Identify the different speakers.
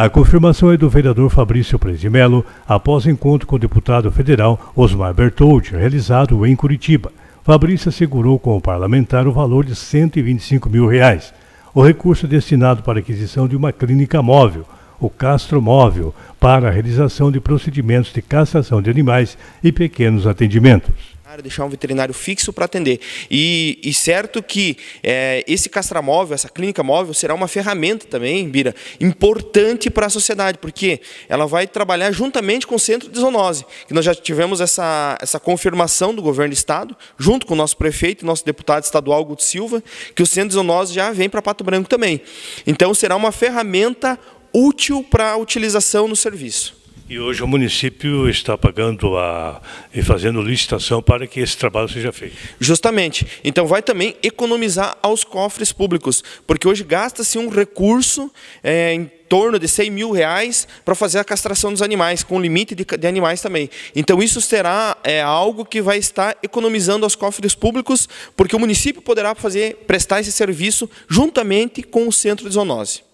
Speaker 1: A confirmação é do vereador Fabrício Prezimelo após encontro com o deputado federal Osmar Bertoldi, realizado em Curitiba. Fabrício assegurou com o parlamentar o valor de 125 mil reais. O recurso destinado para a aquisição de uma clínica móvel, o Castro Móvel, para a realização de procedimentos de castração de animais e pequenos atendimentos
Speaker 2: deixar um veterinário fixo para atender. E, e, certo que é, esse castramóvel, essa clínica móvel, será uma ferramenta também, Bira, importante para a sociedade, porque ela vai trabalhar juntamente com o centro de zoonose, que nós já tivemos essa, essa confirmação do governo do Estado, junto com o nosso prefeito, nosso deputado estadual, Guto Silva, que o centro de zoonose já vem para Pato Branco também. Então, será uma ferramenta útil para a utilização no serviço.
Speaker 1: E hoje o município está pagando a, e fazendo licitação para que esse trabalho seja feito. Justamente. Então vai também
Speaker 2: economizar aos cofres públicos, porque hoje gasta-se um recurso é, em torno de 100 mil reais para fazer a castração dos animais, com limite de, de animais também. Então isso será é, algo que vai estar economizando aos cofres públicos, porque o município poderá fazer prestar esse serviço juntamente com o centro de zoonose.